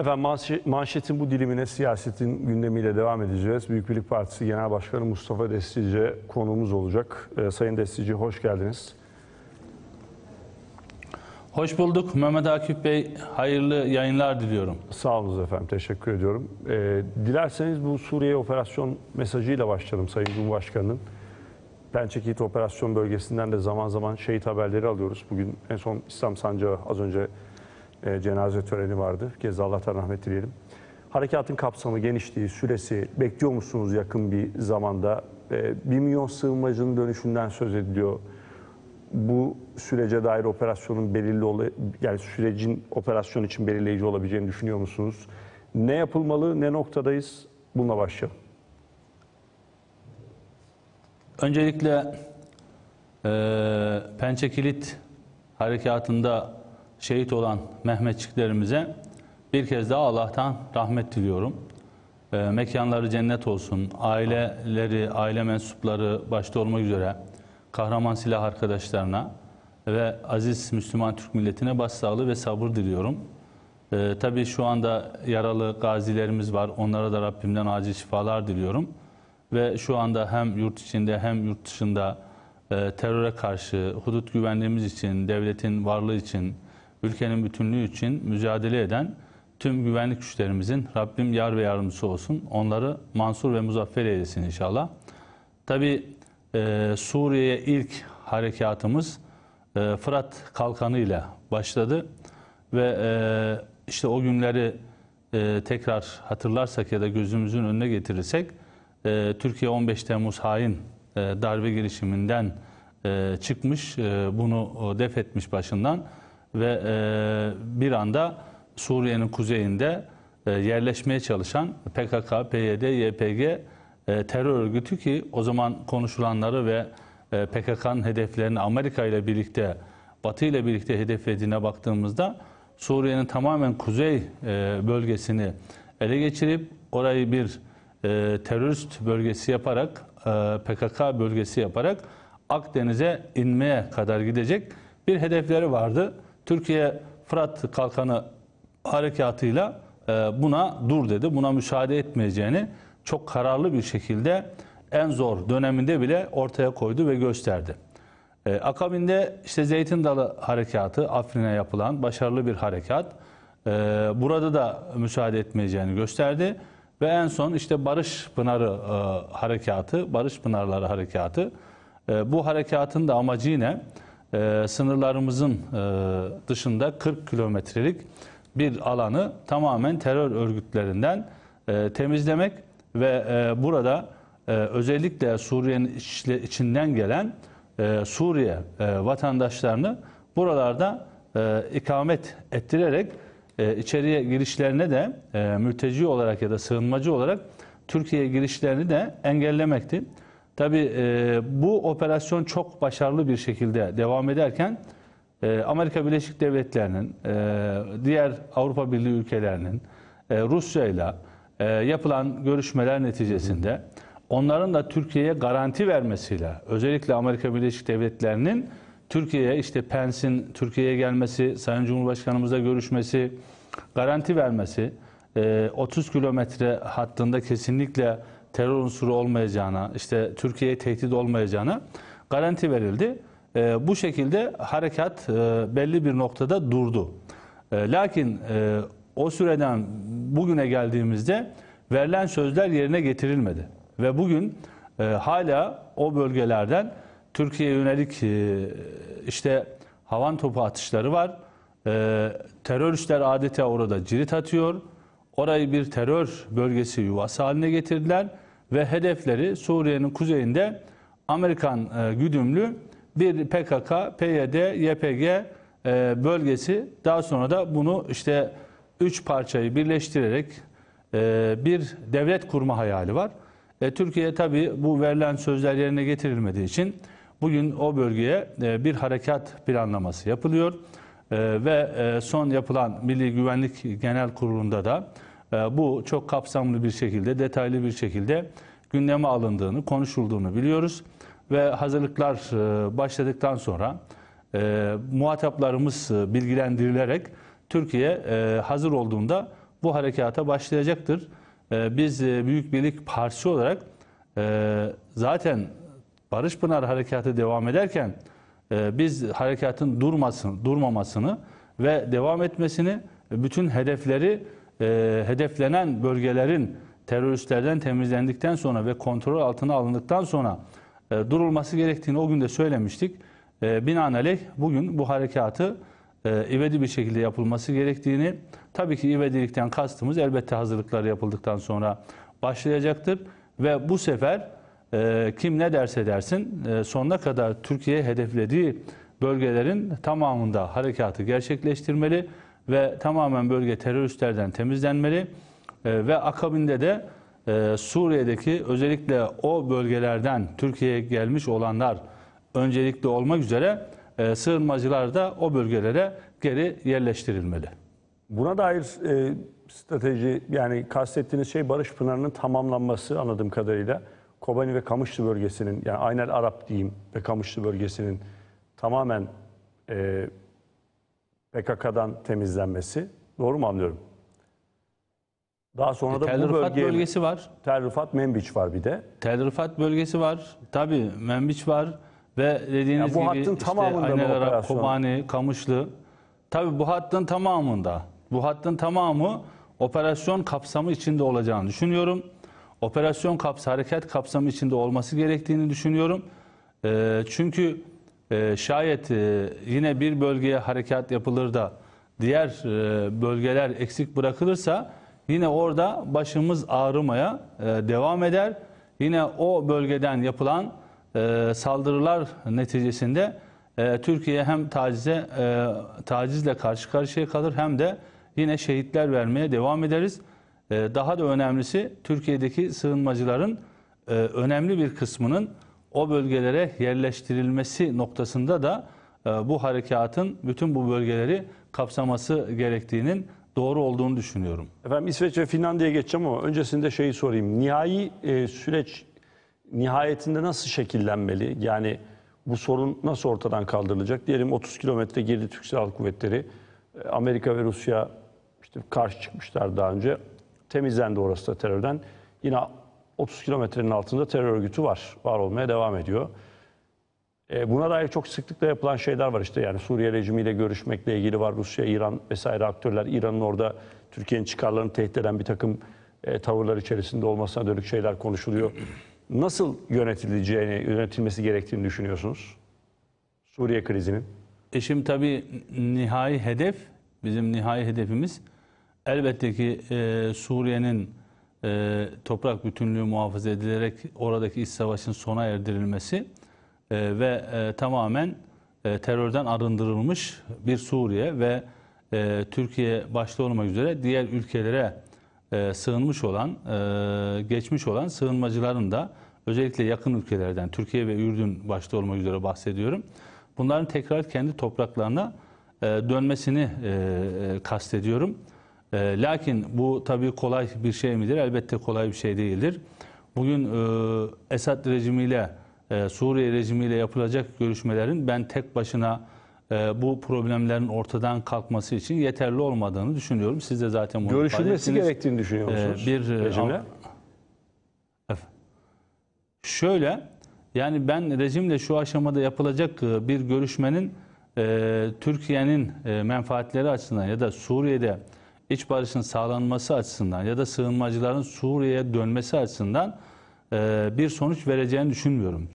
Efendim manşetin bu dilimine siyasetin gündemiyle devam edeceğiz. Büyük Birlik Partisi Genel Başkanı Mustafa Destici konuğumuz olacak. E, Sayın Destici hoş geldiniz. Hoş bulduk Mehmet Akif Bey. Hayırlı yayınlar diliyorum. Sağolunuz efendim. Teşekkür ediyorum. E, dilerseniz bu Suriye operasyon mesajıyla başlayalım Sayın Cumhurbaşkanı'nın. Pençekit operasyon bölgesinden de zaman zaman şehit haberleri alıyoruz. Bugün en son İslam Sancağı az önce e, cenaze töreni vardı. Bir kez Allah'tan rahmet dileyelim. Harekatın kapsamı, genişliği, süresi bekliyor musunuz yakın bir zamanda? E, 1 milyon sığınmacının dönüşünden söz ediliyor. Bu sürece dair operasyonun belirli ola, yani sürecin operasyon için belirleyici olabileceğini düşünüyor musunuz? Ne yapılmalı, ne noktadayız? Bununla başlayalım. Öncelikle e, Pençe Kilit harekatında şehit olan Mehmetçiklerimize bir kez daha Allah'tan rahmet diliyorum. E, mekanları cennet olsun. Aileleri, aile mensupları başta olmak üzere kahraman silah arkadaşlarına ve aziz Müslüman Türk milletine başsağlığı ve sabır diliyorum. E, tabii şu anda yaralı gazilerimiz var. Onlara da Rabbimden acil şifalar diliyorum. Ve şu anda hem yurt içinde hem yurt dışında e, teröre karşı, hudut güvenliğimiz için, devletin varlığı için, ülkenin bütünlüğü için mücadele eden tüm güvenlik güçlerimizin Rabbim yar ve yardımcısı olsun. Onları mansur ve muzaffer eylesin inşallah. Tabi e, Suriye'ye ilk harekatımız e, Fırat Kalkanı ile başladı. Ve e, işte o günleri e, tekrar hatırlarsak ya da gözümüzün önüne getirirsek e, Türkiye 15 Temmuz hain e, darbe girişiminden e, çıkmış, e, bunu def etmiş başından ve e, bir anda Suriye'nin kuzeyinde e, yerleşmeye çalışan PKK, PYD, YPG e, terör örgütü ki o zaman konuşulanları ve e, PKK'nın hedeflerini Amerika ile birlikte, Batı ile birlikte hedeflediğine baktığımızda Suriye'nin tamamen kuzey e, bölgesini ele geçirip orayı bir e, terörist bölgesi yaparak, e, PKK bölgesi yaparak Akdeniz'e inmeye kadar gidecek bir hedefleri vardı. Türkiye Fırat Kalkanı harekatıyla e, buna dur dedi. Buna müsaade etmeyeceğini çok kararlı bir şekilde en zor döneminde bile ortaya koydu ve gösterdi. E, akabinde işte Zeytin Dalı Harekatı Afrin'e yapılan başarılı bir harekat. E, burada da müsaade etmeyeceğini gösterdi. Ve en son işte Barış Pınarı e, Harekatı, Barış Pınarları Harekatı. E, bu harekatın da amacı ne? e, sınırlarımızın e, dışında 40 kilometrelik bir alanı tamamen terör örgütlerinden e, temizlemek ve e, burada e, özellikle Suriye'nin içinden gelen e, Suriye e, vatandaşlarını buralarda e, ikamet ettirerek e, içeriye girişlerine de e, mülteci olarak ya da sığınmacı olarak Türkiye'ye girişlerini de engellemekti. Tabii e, bu operasyon çok başarılı bir şekilde devam ederken e, Amerika Birleşik Devletleri'nin, e, diğer Avrupa Birliği ülkelerinin, e, Rusya'yla e, yapılan görüşmeler neticesinde onların da Türkiye'ye garanti vermesiyle özellikle Amerika Birleşik Devletleri'nin Türkiye'ye işte Pence'in Türkiye'ye gelmesi, Sayın Cumhurbaşkanımızla görüşmesi, garanti vermesi, 30 e, kilometre hattında kesinlikle terör unsuru olmayacağına, işte Türkiye'ye tehdit olmayacağına garanti verildi. E, bu şekilde harekat e, belli bir noktada durdu. E, lakin e, o süreden bugüne geldiğimizde verilen sözler yerine getirilmedi. Ve bugün e, hala o bölgelerden Türkiye'ye yönelik e, işte havan topu atışları var. E, teröristler adeta orada cirit atıyor. Orayı bir terör bölgesi yuvası haline getirdiler ve hedefleri Suriye'nin kuzeyinde Amerikan e, güdümlü bir PKK, PYD, YPG e, bölgesi. Daha sonra da bunu işte üç parçayı birleştirerek e, bir devlet kurma hayali var. E, Türkiye tabii bu verilen sözler yerine getirilmediği için bugün o bölgeye e, bir harekat planlaması yapılıyor. E, ve e, son yapılan Milli Güvenlik Genel Kurulu'nda da ee, bu çok kapsamlı bir şekilde, detaylı bir şekilde gündeme alındığını, konuşulduğunu biliyoruz. Ve hazırlıklar e, başladıktan sonra e, muhataplarımız e, bilgilendirilerek Türkiye hazır olduğunda bu harekata başlayacaktır. biz Büyük Birlik Partisi olarak zaten Barış Pınar Harekatı devam ederken biz harekatın durmasın, durmamasını ve devam etmesini bütün hedefleri e, hedeflenen bölgelerin teröristlerden temizlendikten sonra ve kontrol altına alındıktan sonra e, durulması gerektiğini o gün de söylemiştik. E, binaenaleyh bugün bu harekatı e, ivedi bir şekilde yapılması gerektiğini, tabii ki ivedilikten kastımız elbette hazırlıklar yapıldıktan sonra başlayacaktır. Ve bu sefer e, kim ne derse dersin e, sonuna kadar Türkiye hedeflediği bölgelerin tamamında harekatı gerçekleştirmeli ve tamamen bölge teröristlerden temizlenmeli e, ve akabinde de e, Suriye'deki özellikle o bölgelerden Türkiye'ye gelmiş olanlar öncelikli olmak üzere e, sığınmacılar da o bölgelere geri yerleştirilmeli. Buna dair e, strateji yani kastettiğiniz şey Barış Pınarı'nın tamamlanması anladığım kadarıyla. Kobani ve Kamışlı bölgesinin yani Aynel Arap diyeyim ve Kamışlı bölgesinin tamamen e, PKK'dan temizlenmesi. Doğru mu anlıyorum? Daha sonra e, da Tel bu bölgeye, bölgesi var. Tel Rıfat Membiç var bir de. Tel Rıfat bölgesi var. Tabii Membiç var ve dediğiniz yani bu gibi hattın işte tamamında Kobani, Kamışlı. Tabii bu hattın tamamında. Bu hattın tamamı operasyon kapsamı içinde olacağını düşünüyorum. Operasyon kapsamı, hareket kapsamı içinde olması gerektiğini düşünüyorum. E, çünkü ee, şayet e, yine bir bölgeye harekat yapılır da diğer e, bölgeler eksik bırakılırsa yine orada başımız ağrımaya e, devam eder. Yine o bölgeden yapılan saldırılar neticesinde Türkiye hem tacize tacizle karşı karşıya kalır hem de yine şehitler vermeye devam ederiz. daha da önemlisi Türkiye'deki sığınmacıların önemli bir kısmının o bölgelere yerleştirilmesi noktasında da e, bu harekatın bütün bu bölgeleri kapsaması gerektiğinin doğru olduğunu düşünüyorum. Efendim İsveç ve Finlandiya'ya geçeceğim ama öncesinde şeyi sorayım. Nihai e, süreç nihayetinde nasıl şekillenmeli? Yani bu sorun nasıl ortadan kaldırılacak? Diyelim 30 kilometre girdi Türk Silahlı Kuvvetleri. E, Amerika ve Rusya işte karşı çıkmışlar daha önce. Temizlendi orası da terörden. Yine 30 kilometrenin altında terör örgütü var. Var olmaya devam ediyor. E, buna dair çok sıklıkla yapılan şeyler var işte. Yani Suriye rejimiyle görüşmekle ilgili var. Rusya, İran vesaire aktörler İran'ın orada Türkiye'nin çıkarlarını tehdit eden bir takım e, tavırlar içerisinde olmasına dönük şeyler konuşuluyor. Nasıl yönetileceğini, yönetilmesi gerektiğini düşünüyorsunuz? Suriye krizinin. E şimdi tabii nihai hedef, bizim nihai hedefimiz elbette ki e, Suriye'nin e, toprak bütünlüğü muhafaza edilerek oradaki iç savaşın sona erdirilmesi e, ve e, tamamen e, terörden arındırılmış bir Suriye ve e, Türkiye başta olmak üzere diğer ülkelere e, sığınmış olan, e, geçmiş olan sığınmacıların da özellikle yakın ülkelerden, Türkiye ve Ürdün başta olmak üzere bahsediyorum. Bunların tekrar kendi topraklarına e, dönmesini e, e, kastediyorum. E, lakin bu tabii kolay bir şey midir? Elbette kolay bir şey değildir. Bugün e, Esad rejimiyle, e, Suriye rejimiyle yapılacak görüşmelerin ben tek başına e, bu problemlerin ortadan kalkması için yeterli olmadığını düşünüyorum. Siz de zaten bunu Görüşülmesi gerektiğini düşünüyor ee, musunuz? E, bir rejimle? Şöyle, yani ben rejimle şu aşamada yapılacak e, bir görüşmenin e, Türkiye'nin e, menfaatleri açısından ya da Suriye'de iç barışın sağlanması açısından ya da sığınmacıların Suriye'ye dönmesi açısından bir sonuç vereceğini düşünmüyorum.